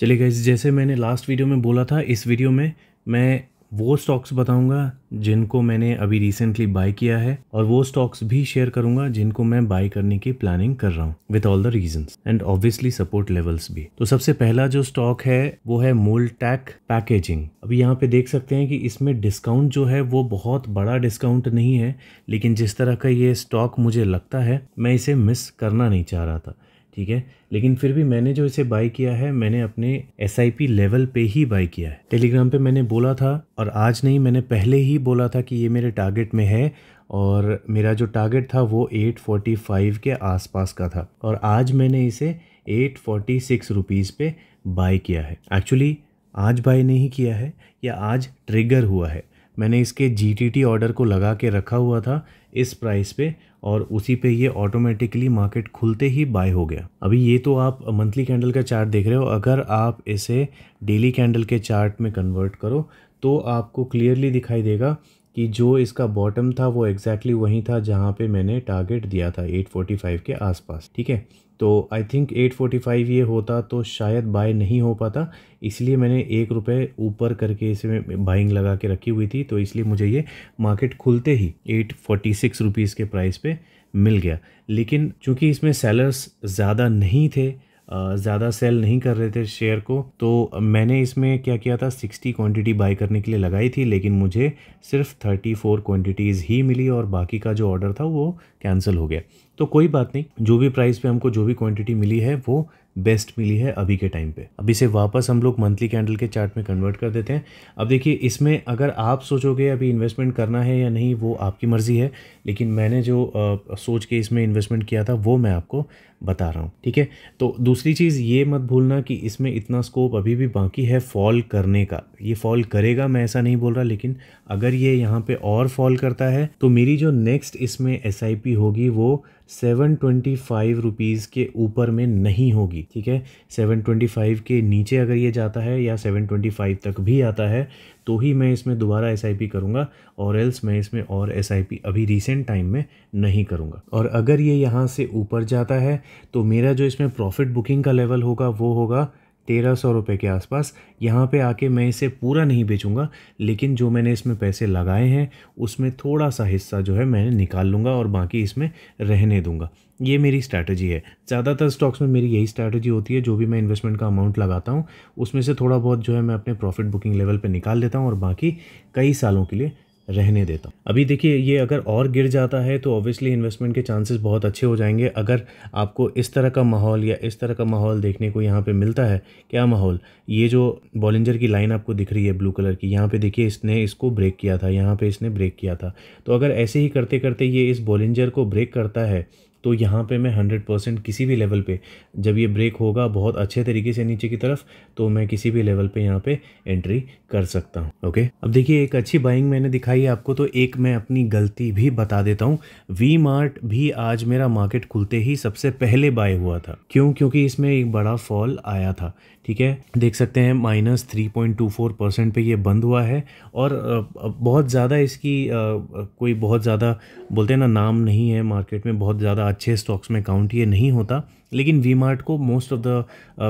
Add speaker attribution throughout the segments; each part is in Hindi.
Speaker 1: चलिए गाइज जैसे मैंने लास्ट वीडियो में बोला था इस वीडियो में मैं वो स्टॉक्स बताऊंगा जिनको मैंने अभी रिसेंटली बाय किया है और वो स्टॉक्स भी शेयर करूंगा जिनको मैं बाय करने की प्लानिंग कर रहा हूँ with all the reason and obviously support levels भी तो सबसे पहला जो स्टॉक है वो है मोल्टैक पैकेजिंग अभी यहाँ पे देख सकते हैं कि इसमें डिस्काउंट जो है वो बहुत बड़ा डिस्काउंट नहीं है लेकिन जिस तरह का ये स्टॉक मुझे लगता है मैं इसे मिस करना नहीं चाह रहा था ठीक है लेकिन फिर भी मैंने जो इसे बाई किया है मैंने अपने एस लेवल पे ही बाई किया है टेलीग्राम पे मैंने बोला था और आज नहीं मैंने पहले ही बोला था कि ये मेरे टारगेट में है और मेरा जो टारगेट था वो 845 के आसपास का था और आज मैंने इसे 846 रुपीज़ पे बाई किया है एक्चुअली आज बाई नहीं किया है या आज ट्रिगर हुआ है मैंने इसके जी ऑर्डर को लगा के रखा हुआ था इस प्राइस पे और उसी पे ये ऑटोमेटिकली मार्केट खुलते ही बाय हो गया अभी ये तो आप मंथली कैंडल का चार्ट देख रहे हो अगर आप इसे डेली कैंडल के चार्ट में कन्वर्ट करो तो आपको क्लियरली दिखाई देगा कि जो इसका बॉटम था वो एग्जैक्टली exactly वहीं था जहाँ पे मैंने टारगेट दिया था 845 के आसपास ठीक है तो आई थिंक 845 ये होता तो शायद बाय नहीं हो पाता इसलिए मैंने एक रुपये ऊपर करके इसमें बाइंग लगा के रखी हुई थी तो इसलिए मुझे ये मार्केट खुलते ही एट फोर्टी सिक्स के प्राइस पर मिल गया लेकिन चूंकि इसमें सेलर्स ज़्यादा नहीं थे ज़्यादा सेल नहीं कर रहे थे शेयर को तो मैंने इसमें क्या किया था सिक्सटी क्वांटिटी बाय करने के लिए लगाई थी लेकिन मुझे सिर्फ थर्टी फोर क्वान्टिटीज़ ही मिली और बाकी का जो ऑर्डर था वो कैंसिल हो गया तो कोई बात नहीं जो भी प्राइस पे हमको जो भी क्वांटिटी मिली है वो बेस्ट मिली है अभी के टाइम पे अब इसे वापस हम लोग मंथली कैंडल के चार्ट में कन्वर्ट कर देते हैं अब देखिए इसमें अगर आप सोचोगे अभी इन्वेस्टमेंट करना है या नहीं वो आपकी मर्ज़ी है लेकिन मैंने जो आ, सोच के इसमें इन्वेस्टमेंट किया था वो मैं आपको बता रहा हूँ ठीक है तो दूसरी चीज़ ये मत भूलना कि इसमें इतना स्कोप अभी भी बाकी है फॉल करने का ये फॉल करेगा मैं ऐसा नहीं बोल रहा लेकिन अगर ये यहाँ पर और फॉल करता है तो मेरी जो नेक्स्ट इसमें एस होगी वो सेवन ट्वेंटी फाइव रुपीज़ के ऊपर में नहीं होगी ठीक है सेवन ट्वेंटी फाइव के नीचे अगर ये जाता है या सेवन ट्वेंटी फाइव तक भी आता है तो ही मैं इसमें दोबारा एस आई पी करूँगा और एल्स मैं इसमें और एस आई पी अभी रिसेंट टाइम में नहीं करूँगा और अगर ये यहाँ से ऊपर जाता है तो मेरा जो इसमें प्रॉफिट बुकिंग का लेवल होगा वो होगा तेरह सौ रुपये के आसपास यहाँ पे आके मैं इसे पूरा नहीं बेचूँगा लेकिन जो मैंने इसमें पैसे लगाए हैं उसमें थोड़ा सा हिस्सा जो है मैं निकाल लूँगा और बाकी इसमें रहने दूँगा ये मेरी स्ट्रैटेजी है ज़्यादातर स्टॉक्स में मेरी यही स्ट्रैटेजी होती है जो भी मैं इन्वेस्टमेंट का अमाउंट लगाता हूँ उसमें से थोड़ा बहुत जो है मैं अपने प्रॉफिट बुकिंग लेवल पर निकाल देता हूँ और बाकी कई सालों के लिए रहने देता हूँ अभी देखिए ये अगर और गिर जाता है तो ऑब्वियसली इन्वेस्टमेंट के चांसेस बहुत अच्छे हो जाएंगे अगर आपको इस तरह का माहौल या इस तरह का माहौल देखने को यहाँ पे मिलता है क्या माहौल ये जो बॉलिंजर की लाइन आपको दिख रही है ब्लू कलर की यहाँ पे देखिए इसने इसको ब्रेक किया था यहाँ पर इसने ब्रेक किया था तो अगर ऐसे ही करते करते ये इस बॉलिंजर को ब्रेक करता है तो यहाँ पे मैं हंड्रेड परसेंट किसी भी लेवल पे जब ये ब्रेक होगा बहुत अच्छे तरीके से नीचे की तरफ तो मैं किसी भी लेवल पे यहाँ पे एंट्री कर सकता हूँ ओके अब देखिए एक अच्छी बाइंग मैंने दिखाई है आपको तो एक मैं अपनी गलती भी बता देता हूँ वी मार्ट भी आज मेरा मार्केट खुलते ही सबसे पहले बाय हुआ था क्यों क्योंकि इसमें एक बड़ा फॉल आया था ठीक है देख सकते हैं minus three point two four percent पर यह बंद हुआ है और बहुत ज़्यादा इसकी कोई बहुत ज़्यादा बोलते हैं ना नाम नहीं है मार्केट में बहुत ज़्यादा अच्छे स्टॉक्स में काउंट ये नहीं होता लेकिन वी मार्ट को most of the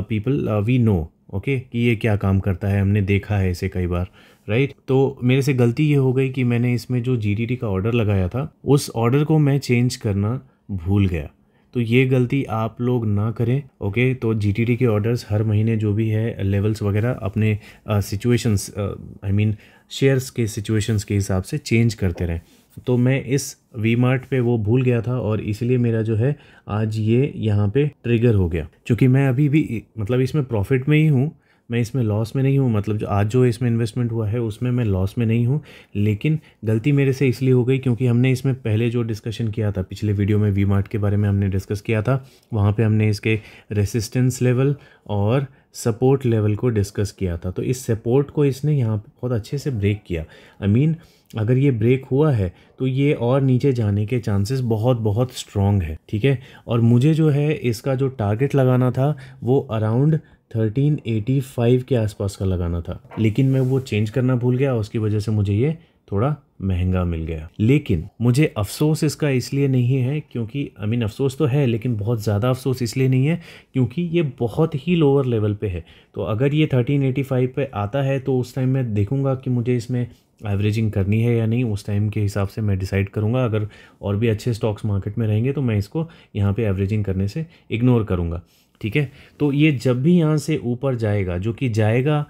Speaker 1: people we know okay कि ये क्या काम करता है हमने देखा है इसे कई बार राइट right? तो मेरे से गलती ये हो गई कि मैंने इसमें जो जी का ऑर्डर लगाया था उस ऑर्डर को मैं चेंज करना भूल गया तो ये गलती आप लोग ना करें ओके तो जी के ऑर्डर्स हर महीने जो भी है लेवल्स वगैरह अपने सिचुएशंस आई मीन शेयर्स के सिचुएशंस के हिसाब से चेंज करते रहें तो मैं इस वी मार्ट पर वो भूल गया था और इसलिए मेरा जो है आज ये यहाँ पे ट्रिगर हो गया क्योंकि मैं अभी भी मतलब इसमें प्रॉफिट में ही हूँ मैं इसमें लॉस में नहीं हूँ मतलब जो आज जो इसमें इन्वेस्टमेंट हुआ है उसमें मैं लॉस में नहीं हूँ लेकिन गलती मेरे से इसलिए हो गई क्योंकि हमने इसमें पहले जो डिस्कशन किया था पिछले वीडियो में वी मार्ट के बारे में हमने डिस्कस किया था वहाँ पर हमने इसके रेसिस्टेंस लेवल और सपोर्ट लेवल को डिस्कस किया था तो इस सपोर्ट को इसने यहाँ बहुत अच्छे से ब्रेक किया आई I मीन mean, अगर ये ब्रेक हुआ है तो ये और नीचे जाने के चांसेस बहुत बहुत स्ट्रॉन्ग है ठीक है और मुझे जो है इसका जो टारगेट लगाना था वो अराउंड 1385 के आसपास का लगाना था लेकिन मैं वो चेंज करना भूल गया उसकी वजह से मुझे ये थोड़ा महंगा मिल गया लेकिन मुझे अफसोस इसका इसलिए नहीं है क्योंकि आई I मीन mean, अफसोस तो है लेकिन बहुत ज़्यादा अफसोस इसलिए नहीं है क्योंकि ये बहुत ही लोअर लेवल पे है तो अगर ये 1385 पे आता है तो उस टाइम मैं देखूँगा कि मुझे इसमें एवरेजिंग करनी है या नहीं उस टाइम के हिसाब से मैं डिसाइड करूँगा अगर और भी अच्छे स्टॉक्स मार्केट में रहेंगे तो मैं इसको यहाँ पर एवरेजिंग करने से इग्नोर करूँगा ठीक है तो ये जब भी यहाँ से ऊपर जाएगा जो कि जाएगा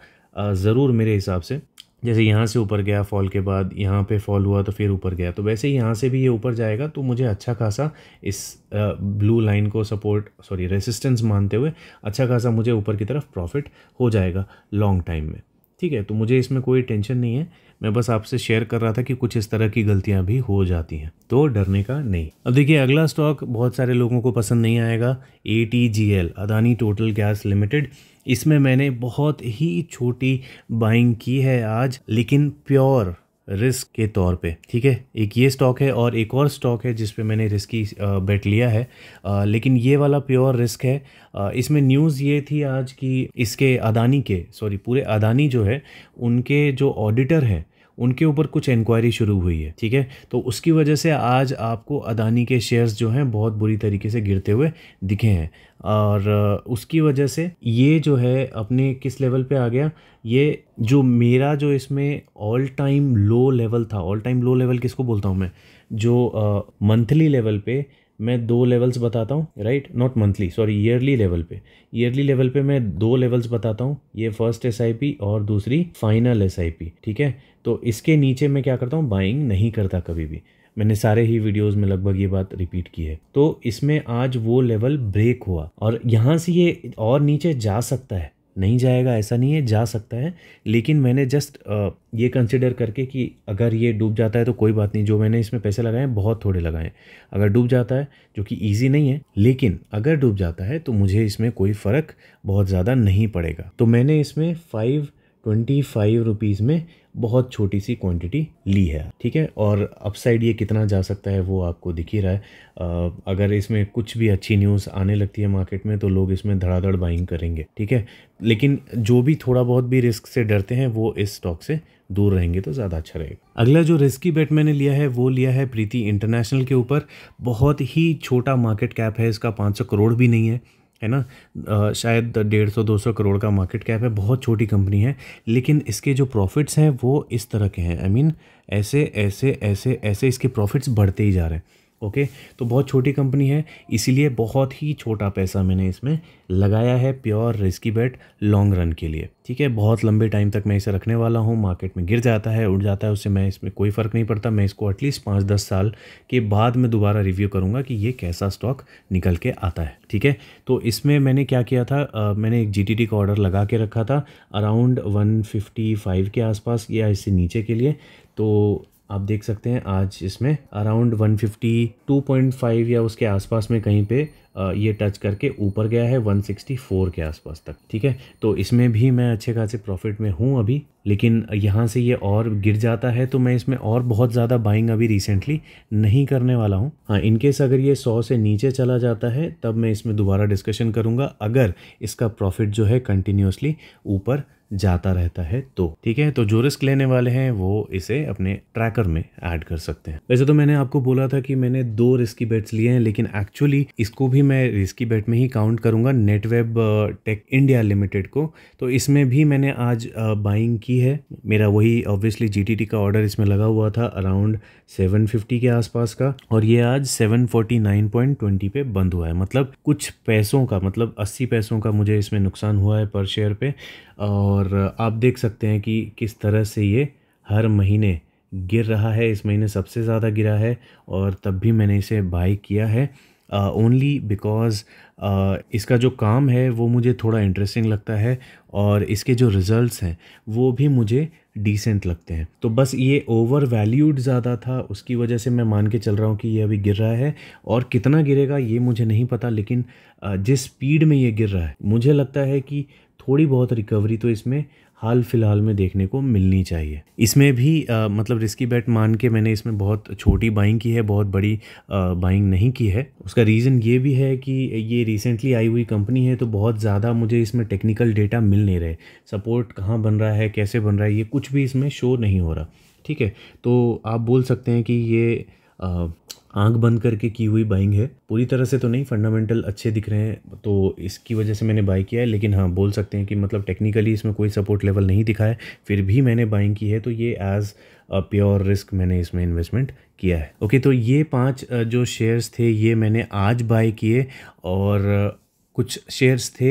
Speaker 1: ज़रूर मेरे हिसाब से जैसे यहाँ से ऊपर गया फॉल के बाद यहाँ पे फॉल हुआ तो फिर ऊपर गया तो वैसे ही यहाँ से भी ये ऊपर जाएगा तो मुझे अच्छा खासा इस ब्लू लाइन को सपोर्ट सॉरी रेसिस्टेंस मानते हुए अच्छा खासा मुझे ऊपर की तरफ प्रॉफिट हो जाएगा लॉन्ग टाइम में ठीक है तो मुझे इसमें कोई टेंशन नहीं है मैं बस आपसे शेयर कर रहा था कि कुछ इस तरह की गलतियां भी हो जाती हैं तो डरने का नहीं अब देखिए अगला स्टॉक बहुत सारे लोगों को पसंद नहीं आएगा A T G L Adani total gas limited इसमें मैंने बहुत ही छोटी बाइंग की है आज लेकिन प्योर रिस्क के तौर पे ठीक है एक ये स्टॉक है और एक और स्टॉक है जिस पे मैंने रिस्की बेट लिया है आ, लेकिन ये वाला प्योर रिस्क है आ, इसमें न्यूज़ ये थी आज कि इसके अदानी के सॉरी पूरे अदानी जो है उनके जो ऑडिटर हैं उनके ऊपर कुछ इंक्वायरी शुरू हुई है ठीक है तो उसकी वजह से आज आपको अदानी के शेयर्स जो हैं बहुत बुरी तरीके से गिरते हुए दिखे हैं और उसकी वजह से ये जो है अपने किस लेवल पे आ गया ये जो मेरा जो इसमें ऑल टाइम लो लेवल था ऑल टाइम लो लेवल किसको बोलता हूँ मैं जो मंथली लेवल पे मैं दो लेवल्स बताता हूँ right not monthly sorry yearly level पे ईयरली लेवल पे मैं दो लेवल्स बताता हूँ ये फर्स्ट एस और दूसरी फाइनल एस ठीक है तो इसके नीचे मैं क्या करता हूँ बाइंग नहीं करता कभी भी मैंने सारे ही वीडियोस में लगभग ये बात रिपीट की है तो इसमें आज वो लेवल ब्रेक हुआ और यहाँ से ये और नीचे जा सकता है नहीं जाएगा ऐसा नहीं है जा सकता है लेकिन मैंने जस्ट ये कंसिडर करके कि अगर ये डूब जाता है तो कोई बात नहीं जो मैंने इसमें पैसे लगाए बहुत थोड़े लगाए अगर डूब जाता है जो कि ईजी नहीं है लेकिन अगर डूब जाता है तो मुझे इसमें कोई फ़र्क बहुत ज़्यादा नहीं पड़ेगा तो मैंने इसमें फ़ाइव ट्वेंटी फाइव रुपीज़ में बहुत छोटी सी क्वांटिटी ली है ठीक है और अपसाइड ये कितना जा सकता है वो आपको दिख ही रहा है आ, अगर इसमें कुछ भी अच्छी न्यूज़ आने लगती है मार्केट में तो लोग इसमें धड़ाधड़ बाइंग करेंगे ठीक है लेकिन जो भी थोड़ा बहुत भी रिस्क से डरते हैं वो इस स्टॉक से दूर रहेंगे तो ज़्यादा अच्छा रहेगा अगला जो रिस्की बेट मैंने लिया है वो लिया है प्रीति इंटरनेशनल के ऊपर बहुत ही छोटा मार्केट कैप है इसका पाँच करोड़ भी नहीं है है ना आ, शायद डेढ़ सौ दो सौ करोड़ का मार्केट कैप है बहुत छोटी कंपनी है लेकिन इसके जो प्रॉफिट्स हैं वो इस तरह के हैं आई I मीन mean, ऐसे ऐसे ऐसे ऐसे इसके प्रॉफिट्स बढ़ते ही जा रहे हैं ओके तो बहुत छोटी कंपनी है इसीलिए बहुत ही छोटा पैसा मैंने इसमें लगाया है pure risky bet long run के लिए ठीक है बहुत लंबे टाइम तक मैं इसे रखने वाला हूँ मार्केट में गिर जाता है उड़ जाता है उससे मैं इसमें कोई फ़र्क नहीं पड़ता मैं इसको एटलीस्ट पाँच दस साल के बाद मैं दोबारा रिव्यू करूँगा कि ये कैसा स्टॉक निकल के आता है ठीक है तो इसमें मैंने क्या किया था आ, मैंने एक जी का ऑर्डर लगा के रखा था अराउंड वन के आसपास या इससे नीचे के लिए तो आप देख सकते हैं आज इसमें अराउंड 150 2.5 या उसके आसपास में कहीं पे ये टच करके ऊपर गया है 164 के आसपास तक ठीक है तो इसमें भी मैं अच्छे खासे प्रॉफिट में हूँ अभी लेकिन यहाँ से ये और गिर जाता है तो मैं इसमें और बहुत ज़्यादा बाइंग अभी रिसेंटली नहीं करने वाला हूँ हाँ इनकेस अगर ये सौ से नीचे चला जाता है तब मैं इसमें दोबारा डिस्कशन करूँगा अगर इसका प्रॉफिट जो है कंटिन्यूसली ऊपर जाता रहता है तो ठीक है तो जो रिस्क लेने वाले हैं वो इसे अपने ट्रैकर में ऐड कर सकते हैं वैसे तो मैंने आपको बोला था कि मैंने दो रिस्की बेट्स लिए हैं लेकिन एक्चुअली इसको भी मैं रिस्की बेट में ही काउंट करूंगा नेटवेब टेक इंडिया लिमिटेड को तो इसमें भी मैंने आज बाइंग uh, की ही है मेरा वही ऑब्वियसली जी टी का ऑर्डर इसमें लगा हुआ था अराउंड 750 के आसपास का और ये आज 749.20 पे बंद हुआ है मतलब कुछ पैसों का मतलब 80 पैसों का मुझे इसमें नुकसान हुआ है पर शेयर पे और आप देख सकते हैं कि किस तरह से ये हर महीने गिर रहा है इस महीने सबसे ज़्यादा गिरा है और तब भी मैंने इसे बाई किया है ओनली uh, बिकॉज़ uh, इसका जो काम है वो मुझे थोड़ा इंटरेस्टिंग लगता है और इसके जो रिज़ल्ट्स हैं वो भी मुझे डिसेंट लगते हैं तो बस ये ओवर वैल्यूड ज़्यादा था उसकी वजह से मैं मान के चल रहा हूँ कि ये अभी गिर रहा है और कितना गिरेगा ये मुझे नहीं पता लेकिन uh, जिस स्पीड में ये गिर रहा है मुझे लगता है कि थोड़ी बहुत रिकवरी तो इसमें हाल फिलहाल में देखने को मिलनी चाहिए इसमें भी आ, मतलब रिस्की बैट मान के मैंने इसमें बहुत छोटी बाइंग की है बहुत बड़ी आ, बाइंग नहीं की है उसका रीज़न ये भी है कि ये रिसेंटली आई हुई कंपनी है तो बहुत ज़्यादा मुझे इसमें टेक्निकल डेटा मिल नहीं रहे सपोर्ट कहाँ बन रहा है कैसे बन रहा है ये कुछ भी इसमें शो नहीं हो रहा ठीक है तो आप बोल सकते हैं कि ये आंख बंद करके की हुई बाइंग है पूरी तरह से तो नहीं फंडामेंटल अच्छे दिख रहे हैं तो इसकी वजह से मैंने बाई किया है लेकिन हाँ बोल सकते हैं कि मतलब टेक्निकली इसमें कोई सपोर्ट लेवल नहीं दिखा है फिर भी मैंने बाइंग की है तो ये एज़ प्योर रिस्क मैंने इसमें इन्वेस्टमेंट किया है ओके तो ये पाँच जो शेयर्स थे ये मैंने आज बाई किए और कुछ शेयर्स थे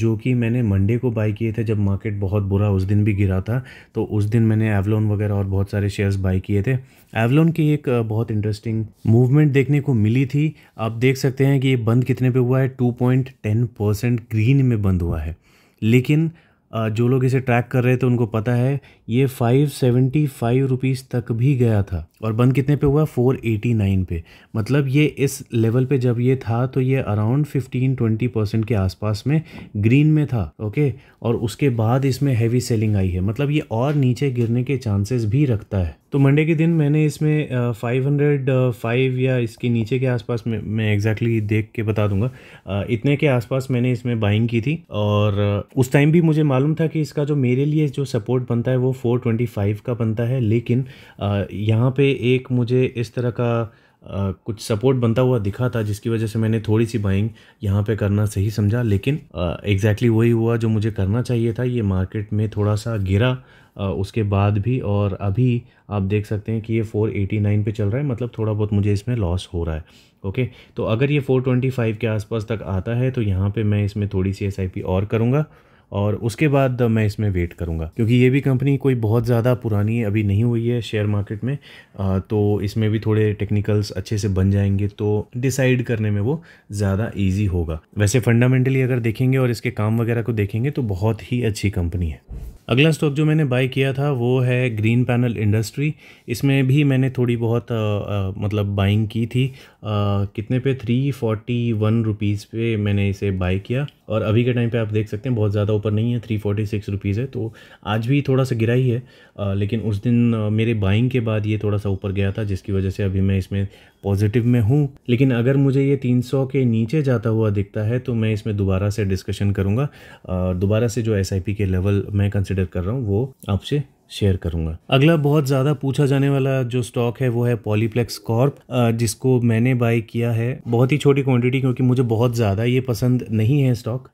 Speaker 1: जो कि मैंने मंडे को बाई किए थे जब मार्केट बहुत बुरा उस दिन भी गिरा था तो उस दिन मैंने एवलोन वगैरह और बहुत सारे शेयर्स बाई किए थे एवलोन की एक बहुत इंटरेस्टिंग मूवमेंट देखने को मिली थी आप देख सकते हैं कि ये बंद कितने पे हुआ है टेन परसेंट ग्रीन में बंद हुआ है लेकिन जो लोग इसे ट्रैक कर रहे थे उनको पता है ये फाइव सेवेंटी फाइव रुपीज़ तक भी गया था और बंद कितने पे हुआ फ़ोर एटी नाइन पे मतलब ये इस लेवल पे जब ये था तो ये अराउंड फिफ्टीन ट्वेंटी परसेंट के आसपास में ग्रीन में था ओके और उसके बाद इसमें हैवी सेलिंग आई है मतलब ये और नीचे गिरने के चांसेस भी रखता है तो मंडे के दिन मैंने इसमें फाइव हंड्रेड फाइव या इसके नीचे के आसपास में मैं एग्जैक्टली exactly देख के बता दूंगा इतने के आसपास मैंने इसमें बाइंग की थी और उस टाइम भी मुझे मालूम था कि इसका जो मेरे लिए जो सपोर्ट बनता है वो 425 का बनता है लेकिन यहाँ पे एक मुझे इस तरह का आ, कुछ सपोर्ट बनता हुआ दिखा था जिसकी वजह से मैंने थोड़ी सी बाइंग यहाँ पे करना सही समझा लेकिन एग्जैक्टली वही हुआ जो मुझे करना चाहिए था ये मार्केट में थोड़ा सा गिरा आ, उसके बाद भी और अभी आप देख सकते हैं कि ये 489 पे चल रहा है मतलब थोड़ा बहुत मुझे इसमें लॉस हो रहा है ओके तो अगर ये 425 के आसपास तक आता है तो यहाँ पर मैं इसमें थोड़ी सी एस और करूँगा और उसके बाद मैं इसमें वेट करूँगा क्योंकि ये भी कंपनी कोई बहुत ज़्यादा पुरानी अभी नहीं हुई है शेयर मार्केट में तो इसमें भी थोड़े टेक्निकल्स अच्छे से बन जाएंगे तो डिसाइड करने में वो ज़्यादा ईजी होगा वैसे फंडामेंटली अगर देखेंगे और इसके काम वगैरह को देखेंगे तो बहुत ही अच्छी कंपनी है अगला स्टॉक जो मैंने बाय किया था वो है ग्रीन पैनल इंडस्ट्री इसमें भी मैंने थोड़ी बहुत आ, आ, मतलब बाइंग की थी कितने पे थ्री फोर्टी वन रुपीज़ पे मैंने इसे बाई किया और अभी के टाइम पे आप देख सकते हैं बहुत ज़्यादा ऊपर नहीं है थ्री फोर्टी सिक्स रुपीज़ है तो आज भी थोड़ा सा गिरा ही है आ, लेकिन उस दिन मेरे बाइंग के बाद ये थोड़ा सा ऊपर गया था जिसकी वजह से अभी मैं इसमें पॉजिटिव में हूँ लेकिन अगर मुझे ये तीन सौ के नीचे जाता हुआ दिखता है तो मैं इसमें दोबारा से डिस्कशन करूँगा दोबारा से जो एस के लेवल मैं कंसिडर कर रहा हूँ वो आपसे शेयर करूंगा अगला बहुत ज़्यादा पूछा जाने वाला जो स्टॉक है वो है पॉलीप्लेक्स कॉर्प जिसको मैंने बाय किया है बहुत ही छोटी क्वांटिटी क्योंकि मुझे बहुत ज़्यादा ये पसंद नहीं है स्टॉक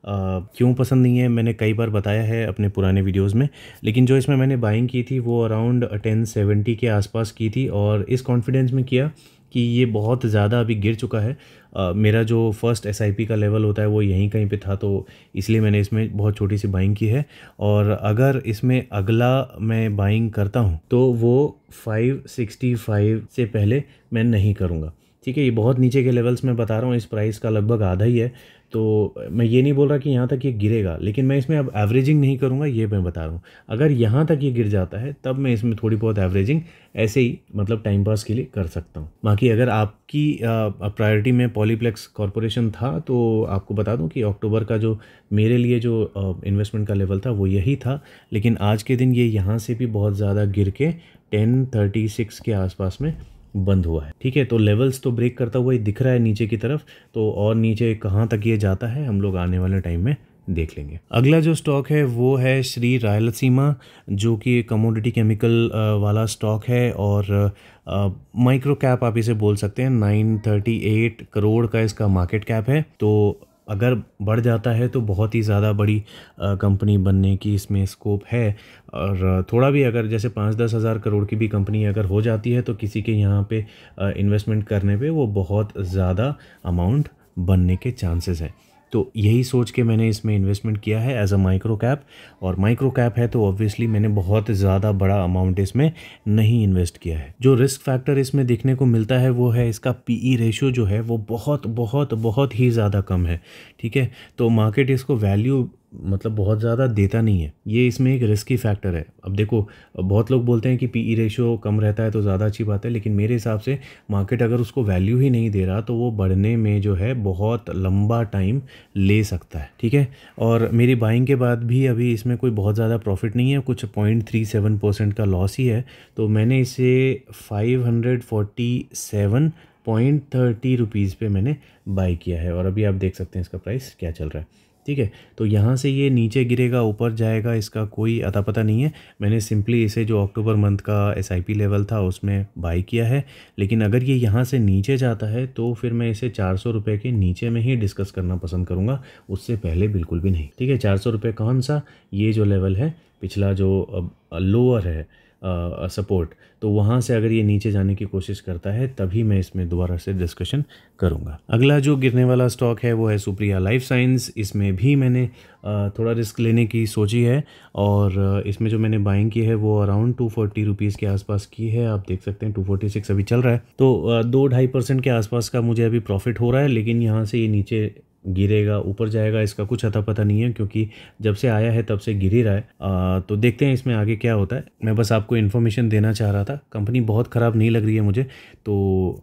Speaker 1: क्यों पसंद नहीं है मैंने कई बार बताया है अपने पुराने वीडियोज़ में लेकिन जो इसमें मैंने बाइंग की थी वो अराउंड टेन सेवेंटी के आसपास की थी और इस कॉन्फिडेंस में किया कि ये बहुत ज़्यादा अभी गिर चुका है मेरा जो फर्स्ट एस का लेवल होता है वो यहीं कहीं पे था तो इसलिए मैंने इसमें बहुत छोटी सी बाइंग की है और अगर इसमें अगला मैं बाइंग करता हूँ तो वो 565 से पहले मैं नहीं करूँगा ठीक है ये बहुत नीचे के लेवल्स में बता रहा हूँ इस प्राइस का लगभग आधा ही है तो मैं ये नहीं बोल रहा कि यहाँ तक ये गिरेगा लेकिन मैं इसमें अब एवरेजिंग नहीं करूँगा ये मैं बता रहा हूँ अगर यहाँ तक ये गिर जाता है तब मैं इसमें थोड़ी बहुत एवरेजिंग ऐसे ही मतलब टाइम पास के लिए कर सकता हूँ बाकी अगर आपकी प्रायोरिटी में पॉलीप्लेक्स कॉरपोरेशन था तो आपको बता दूँ कि अक्टूबर का जो मेरे लिए जो इन्वेस्टमेंट का लेवल था वो यही था लेकिन आज के दिन ये यहाँ से भी बहुत ज़्यादा गिर के टेन थर्टी सिक्स के आसपास में बंद हुआ है ठीक है तो लेवल्स तो ब्रेक करता हुआ ही दिख रहा है नीचे की तरफ तो और नीचे कहाँ तक ये जाता है हम लोग आने वाले टाइम में देख लेंगे अगला जो स्टॉक है वो है श्री रायलसीमा जो कि कमोडिटी केमिकल वाला स्टॉक है और माइक्रो कैप आप इसे बोल सकते हैं 938 करोड़ का इसका मार्केट कैप है तो अगर बढ़ जाता है तो बहुत ही ज़्यादा बड़ी कंपनी बनने की इसमें स्कोप है और थोड़ा भी अगर जैसे पाँच दस हज़ार करोड़ की भी कंपनी अगर हो जाती है तो किसी के यहाँ पे इन्वेस्टमेंट करने पे वो बहुत ज़्यादा अमाउंट बनने के चांसेस हैं तो यही सोच के मैंने इसमें इन्वेस्टमेंट किया है एज अ माइक्रो कैप और माइक्रो कैप है तो ऑब्वियसली मैंने बहुत ज़्यादा बड़ा अमाउंट इसमें नहीं इन्वेस्ट किया है जो रिस्क फैक्टर इसमें देखने को मिलता है वो है इसका पी ई रेशियो जो है वो बहुत बहुत बहुत ही ज़्यादा कम है ठीक है तो मार्केट इसको वैल्यू मतलब बहुत ज़्यादा देता नहीं है ये इसमें एक रिस्की फैक्टर है अब देखो बहुत लोग बोलते हैं कि पी ई रेशो कम रहता है तो ज़्यादा अच्छी बात है लेकिन मेरे हिसाब से मार्केट अगर उसको वैल्यू ही नहीं दे रहा तो वो बढ़ने में जो है बहुत लंबा टाइम ले सकता है ठीक है और मेरी बाइंग के बाद भी अभी इसमें कोई बहुत ज़्यादा प्रॉफिट नहीं है कुछ पॉइंट थ्री सेवन परसेंट का लॉस ही है तो मैंने इसे five hundred forty seven point thirty rupees पर मैंने बाई किया है और अभी आप देख सकते हैं इसका प्राइस क्या चल रहा है ठीक है तो यहाँ से ये नीचे गिरेगा ऊपर जाएगा इसका कोई अता पता नहीं है मैंने सिंपली इसे जो अक्टूबर मंथ का एस लेवल था उसमें बाई किया है लेकिन अगर ये यहाँ से नीचे जाता है तो फिर मैं इसे चार सौ रुपये के नीचे में ही डिस्कस करना पसंद करूँगा उससे पहले बिल्कुल भी नहीं ठीक है चार सौ रुपये कौन सा ये जो लेवल है पिछला जो लोअर है सपोर्ट तो वहाँ से अगर ये नीचे जाने की कोशिश करता है तभी मैं इसमें दोबारा से डिस्कशन करूँगा अगला जो गिरने वाला स्टॉक है वो है सुप्रिया लाइफ साइंस इसमें भी मैंने थोड़ा रिस्क लेने की सोची है और इसमें जो मैंने बाइंग की है वो अराउंड टू फोर्टी रुपीज़ के आसपास की है आप देख सकते हैं टू फोर्टी सिक्स अभी चल रहा है तो दो ढाई परसेंट के आसपास का मुझे अभी प्रॉफिट हो रहा है लेकिन यहाँ से ये नीचे गिरेगा ऊपर जाएगा इसका कुछ अता पता नहीं है क्योंकि जब से आया है तब से गिर ही रहा है आ, तो देखते हैं इसमें आगे क्या होता है मैं बस आपको इन्फॉर्मेशन देना चाह रहा था कंपनी बहुत ख़राब नहीं लग रही है मुझे तो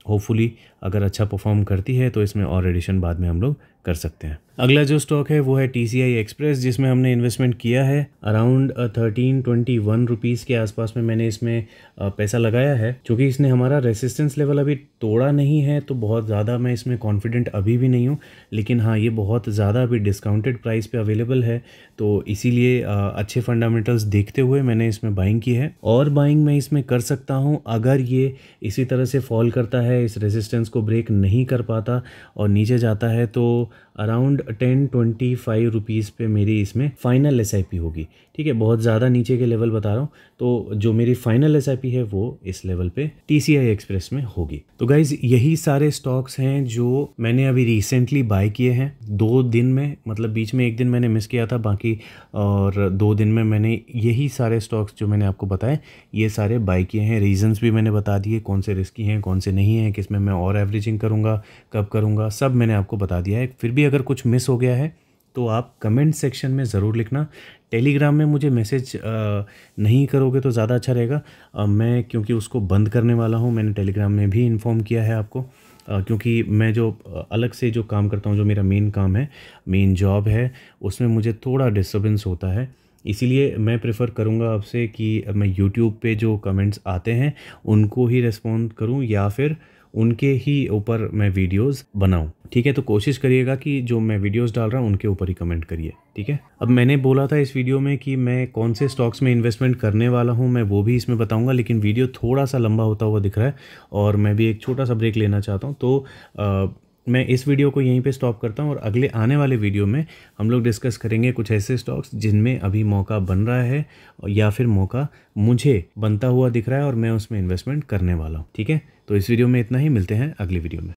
Speaker 1: होपफुली अगर अच्छा परफॉर्म करती है तो इसमें और एडिशन बाद में हम लोग कर सकते हैं अगला जो स्टॉक है वो है टी सी आई एक्सप्रेस जिसमें हमने इन्वेस्टमेंट किया है around thirteen twenty one rupees के आसपास में मैंने इसमें uh, पैसा लगाया है क्योंकि इसने हमारा रेसिस्टेंस लेवल अभी तोड़ा नहीं है तो बहुत ज़्यादा मैं इसमें कॉन्फिडेंट अभी भी नहीं हूँ लेकिन हाँ ये बहुत ज़्यादा अभी डिस्काउंटेड प्राइस पर अवेलेबल है तो इसीलिए uh, अच्छे फंडामेंटल्स देखते हुए मैंने इसमें बाइंग की है और बाइंग मैं इसमें कर सकता हूँ अगर ये इसी तरह से फॉल करता है इस रेजिस्टेंस को ब्रेक नहीं कर पाता और नीचे जाता है तो around ten twenty five rupees पे मेरी इसमें फ़ाइनल एस होगी ठीक है बहुत ज़्यादा नीचे के लेवल बता रहा हूँ तो जो मेरी फ़ाइनल एस है वो इस लेवल पे टी सी आई एक्सप्रेस में होगी तो गाइज़ यही सारे स्टॉक्स हैं जो मैंने अभी रिसेंटली बाय किए हैं दो दिन में मतलब बीच में एक दिन मैंने मिस किया था बाकी और दो दिन में मैंने यही सारे स्टॉक्स जो मैंने आपको बताए ये सारे बाय किए हैं रीजंस भी मैंने बता दिए कौन से रिस्की हैं कौन से नहीं हैं किस में मैं और एवरेजिंग करूँगा कब करूँगा सब मैंने आपको बता दिया है फिर भी अगर कुछ मिस हो गया है तो आप कमेंट सेक्शन में ज़रूर लिखना टेलीग्राम में मुझे मैसेज नहीं करोगे तो ज़्यादा अच्छा रहेगा मैं क्योंकि उसको बंद करने वाला हूँ मैंने टेलीग्राम में भी इन्फॉर्म किया है आपको क्योंकि मैं जो अलग से जो काम करता हूँ जो मेरा मेन काम है मेन जॉब है उसमें मुझे थोड़ा डिस्टर्बेंस होता है इसीलिए मैं प्रेफर करूँगा आपसे कि मैं यूट्यूब पे जो कमेंट्स आते हैं उनको ही रेस्पॉन्ड करूँ या फिर उनके ही ऊपर मैं वीडियोस बनाऊं ठीक है तो कोशिश करिएगा कि जो मैं वीडियोस डाल रहा हूँ उनके ऊपर ही कमेंट करिए ठीक है अब मैंने बोला था इस वीडियो में कि मैं कौन से स्टॉक्स में इन्वेस्टमेंट करने वाला हूं मैं वो भी इसमें बताऊंगा लेकिन वीडियो थोड़ा सा लंबा होता हुआ दिख रहा है और मैं भी एक छोटा सा ब्रेक लेना चाहता हूँ तो आ, मैं इस वीडियो को यहीं पे स्टॉप करता हूँ और अगले आने वाले वीडियो में हम लोग डिस्कस करेंगे कुछ ऐसे स्टॉक्स जिनमें अभी मौका बन रहा है या फिर मौका मुझे बनता हुआ दिख रहा है और मैं उसमें इन्वेस्टमेंट करने वाला हूँ ठीक है तो इस वीडियो में इतना ही मिलते हैं अगले वीडियो में